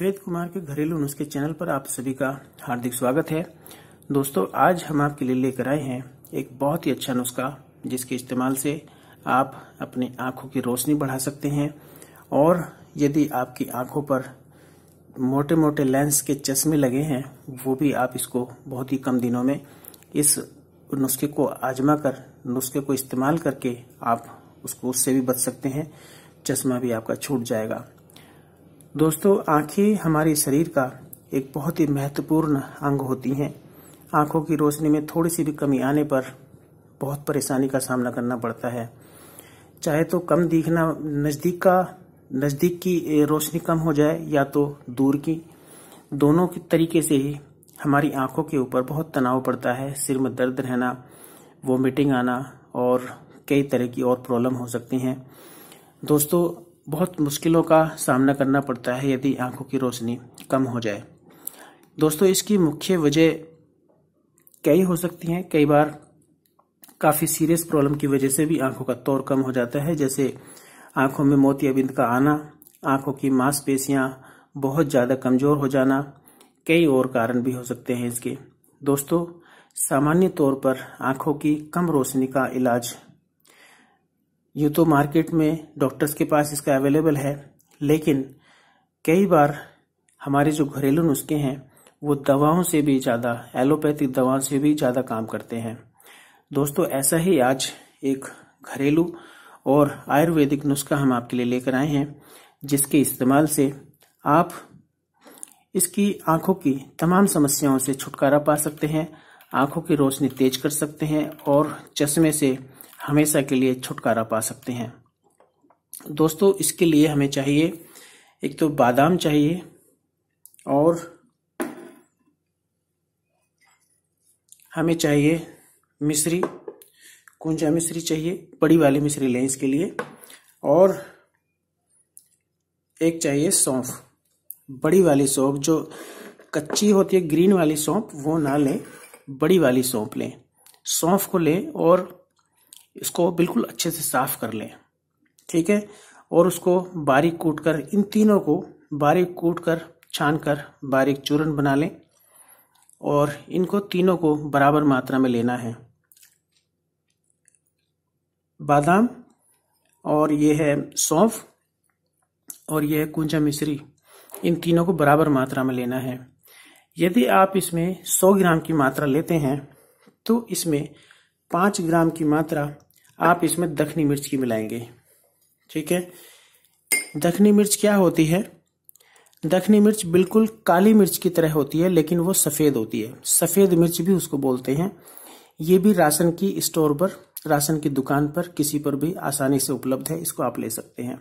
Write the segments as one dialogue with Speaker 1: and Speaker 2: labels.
Speaker 1: वेद कुमार के घरेलू नुस्खे चैनल पर आप सभी का हार्दिक स्वागत है दोस्तों आज हम आपके लिए लेकर आए हैं एक बहुत ही अच्छा नुस्खा जिसके इस्तेमाल से आप अपने आंखों की रोशनी बढ़ा सकते हैं और यदि आपकी आंखों पर मोटे मोटे लेंस के चश्मे लगे हैं वो भी आप इसको बहुत ही कम दिनों में इस नुस्खे को आजमा कर नुस्खे को इस्तेमाल करके आप उसको उससे भी बच सकते हैं चश्मा भी आपका छूट जाएगा दोस्तों आंखें हमारे शरीर का एक बहुत ही महत्वपूर्ण अंग होती हैं आंखों की रोशनी में थोड़ी सी भी कमी आने पर बहुत परेशानी का सामना करना पड़ता है चाहे तो कम दिखना नज़दीक का नज़दीक की रोशनी कम हो जाए या तो दूर की दोनों के तरीके से ही हमारी आंखों के ऊपर बहुत तनाव पड़ता है सिर में दर्द रहना वोमिटिंग आना और कई तरह की और प्रॉब्लम हो सकती हैं दोस्तों बहुत मुश्किलों का सामना करना पड़ता है यदि आंखों की रोशनी कम हो जाए दोस्तों इसकी मुख्य वजह कई हो सकती हैं कई बार काफ़ी सीरियस प्रॉब्लम की वजह से भी आंखों का तौर कम हो जाता है जैसे आंखों में मोतियाबिंद का आना आंखों की मांसपेशियां बहुत ज़्यादा कमज़ोर हो जाना कई और कारण भी हो सकते हैं इसके दोस्तों सामान्य तौर पर आंखों की कम रोशनी का इलाज यूँ तो मार्केट में डॉक्टर्स के पास इसका अवेलेबल है लेकिन कई बार हमारे जो घरेलू नुस्खे हैं वो दवाओं से भी ज़्यादा एलोपैथिक दवाओं से भी ज़्यादा काम करते हैं दोस्तों ऐसा ही आज एक घरेलू और आयुर्वेदिक नुस्खा हम आपके लिए लेकर आए हैं जिसके इस्तेमाल से आप इसकी आंखों की तमाम समस्याओं से छुटकारा पा सकते हैं आंखों की रोशनी तेज कर सकते हैं और चश्मे से हमेशा के लिए छुटकारा पा सकते हैं दोस्तों इसके लिए हमें चाहिए एक तो बादाम चाहिए और हमें चाहिए मिश्री कुंजा मिश्री चाहिए बड़ी वाली मिश्री लें इसके लिए और एक चाहिए सौंफ बड़ी वाली सौंफ जो कच्ची होती है ग्रीन वाली सौंफ वो ना लें बड़ी वाली सौंफ लें सौंफ को लें और इसको बिल्कुल अच्छे से साफ कर लें ठीक है और उसको बारीक कूट कर इन तीनों को बारीक कूट कर छान कर बारीक चूर्ण बना लें और इनको तीनों को बराबर मात्रा में लेना है बादाम और ये है सौंफ और यह है कुंजा मिश्री इन तीनों को बराबर मात्रा में लेना है यदि आप इसमें 100 ग्राम की मात्रा लेते हैं तो इसमें पाँच ग्राम की मात्रा आप इसमें दखनी मिर्च की मिलाएंगे ठीक है दखनी मिर्च क्या होती है दखनी मिर्च बिल्कुल काली मिर्च की तरह होती है लेकिन वो सफ़ेद होती है सफ़ेद मिर्च भी उसको बोलते हैं ये भी राशन की स्टोर पर राशन की दुकान पर किसी पर भी आसानी से उपलब्ध है इसको आप ले सकते हैं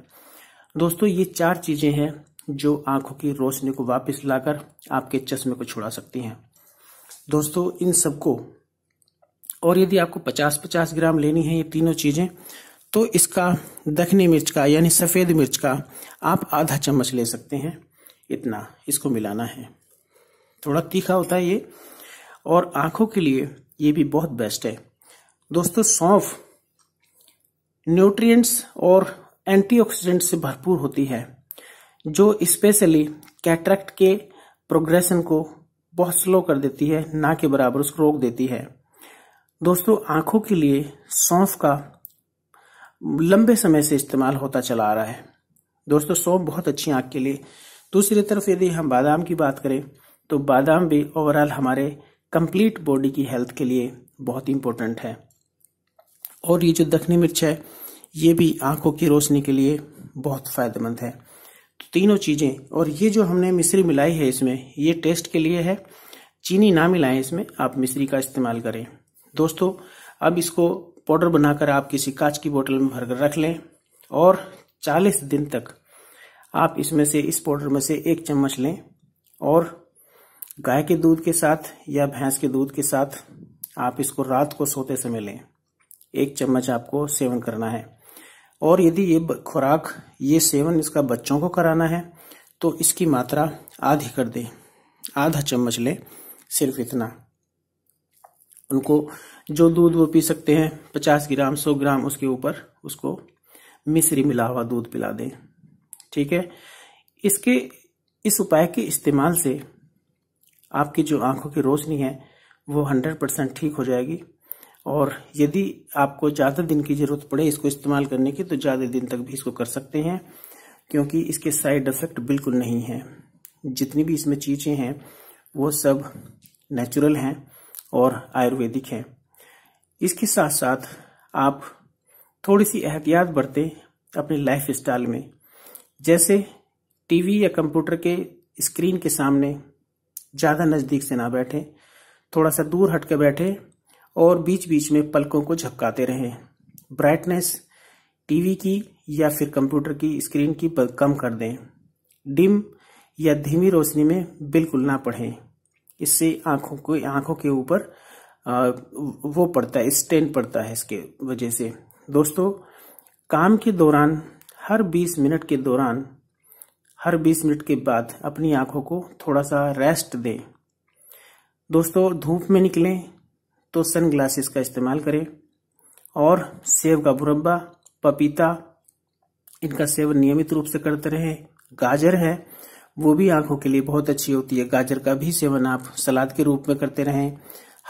Speaker 1: दोस्तों ये चार चीज़ें हैं जो आंखों की रोशनी को वापस लाकर आपके चश्मे को छुड़ा सकती हैं दोस्तों इन सबको और यदि आपको 50-50 ग्राम लेनी है ये तीनों चीज़ें तो इसका दखनी मिर्च का यानी सफ़ेद मिर्च का आप आधा चम्मच ले सकते हैं इतना इसको मिलाना है थोड़ा तीखा होता है ये और आँखों के लिए ये भी बहुत बेस्ट है दोस्तों सौंफ न्यूट्रिएंट्स और एंटीऑक्सीडेंट से भरपूर होती है जो स्पेशली कैटरेक्ट के प्रोग्रेशन को बहुत स्लो कर देती है ना के बराबर उसको रोक देती है दोस्तों आंखों के लिए सौंफ का लंबे समय से इस्तेमाल होता चला आ रहा है दोस्तों सौंफ बहुत अच्छी आंख के लिए दूसरी तरफ यदि हम बादाम की बात करें तो बादाम भी ओवरऑल हमारे कंप्लीट बॉडी की हेल्थ के लिए बहुत इम्पोर्टेंट है और ये जो दखनी मिर्च है ये भी आंखों की रोशनी के लिए बहुत फायदेमंद है तो तीनों चीज़ें और ये जो हमने मिश्री मिलाई है इसमें ये टेस्ट के लिए है चीनी ना मिलाएं इसमें आप मिश्री का इस्तेमाल करें दोस्तों अब इसको पाउडर बनाकर आप किसी कांच की बोतल में भरकर रख लें और 40 दिन तक आप इसमें से इस पाउडर में से एक चम्मच लें और गाय के दूध के साथ या भैंस के दूध के साथ आप इसको रात को सोते समय लें एक चम्मच आपको सेवन करना है और यदि ये खुराक ये सेवन इसका बच्चों को कराना है तो इसकी मात्रा आधी कर दें आधा चम्मच लें सिर्फ इतना उनको जो दूध वो पी सकते हैं पचास ग्राम सौ ग्राम उसके ऊपर उसको मिश्री मिला हुआ दूध पिला दें ठीक है इसके इस उपाय के इस्तेमाल से आपकी जो आंखों की रोशनी है वो हंड्रेड परसेंट ठीक हो जाएगी और यदि आपको ज़्यादा दिन की ज़रूरत पड़े इसको इस्तेमाल करने की तो ज़्यादा दिन तक भी इसको कर सकते हैं क्योंकि इसके साइड इफेक्ट बिल्कुल नहीं है जितनी भी इसमें चीज़ें हैं वो सब नेचुरल हैं और आयुर्वेदिक है इसके साथ साथ आप थोड़ी सी एहतियात बरतें अपने लाइफ स्टाइल में जैसे टीवी या कंप्यूटर के स्क्रीन के सामने ज़्यादा नज़दीक से ना बैठें थोड़ा सा दूर हट कर बैठें और बीच बीच में पलकों को झपकाते रहें ब्राइटनेस टीवी की या फिर कंप्यूटर की स्क्रीन की कम कर दें डिम या धीमी रोशनी में बिल्कुल ना पढ़ें इससे आंखों को आंखों के ऊपर वो पड़ता है स्टेन पड़ता है इसके वजह से दोस्तों काम के दौरान हर 20 मिनट के दौरान हर 20 मिनट के बाद अपनी आंखों को थोड़ा सा रेस्ट दें दोस्तों धूप में निकलें तो सन ग्लासेस का इस्तेमाल करें और सेब का मुरब्बा पपीता इनका सेवन नियमित रूप से करते रहें गाजर है वो भी आंखों के लिए बहुत अच्छी होती है गाजर का भी सेवन आप सलाद के रूप में करते रहें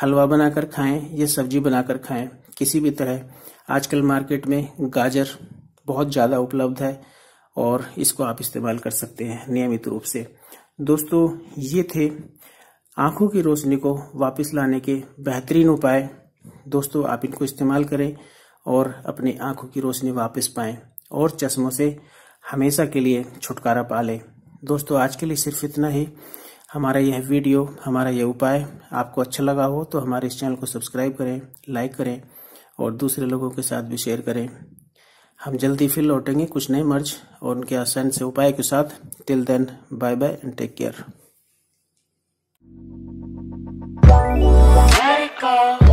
Speaker 1: हलवा बनाकर खाएं या सब्जी बनाकर खाएं किसी भी तरह आजकल मार्केट में गाजर बहुत ज़्यादा उपलब्ध है और इसको आप इस्तेमाल कर सकते हैं नियमित रूप से दोस्तों ये थे आंखों की रोशनी को वापस लाने के बेहतरीन उपाय दोस्तों आप इनको इस्तेमाल करें और अपनी आंखों की रोशनी वापस पाएं और चश्मों से हमेशा के लिए छुटकारा पा लें दोस्तों आज के लिए सिर्फ इतना ही हमारा यह वीडियो हमारा यह उपाय आपको अच्छा लगा हो तो हमारे इस चैनल को सब्सक्राइब करें लाइक करें और दूसरे लोगों के साथ भी शेयर करें हम जल्दी फिर लौटेंगे कुछ नए मर्ज और उनके आसान से उपाय के साथ till then bye bye and take care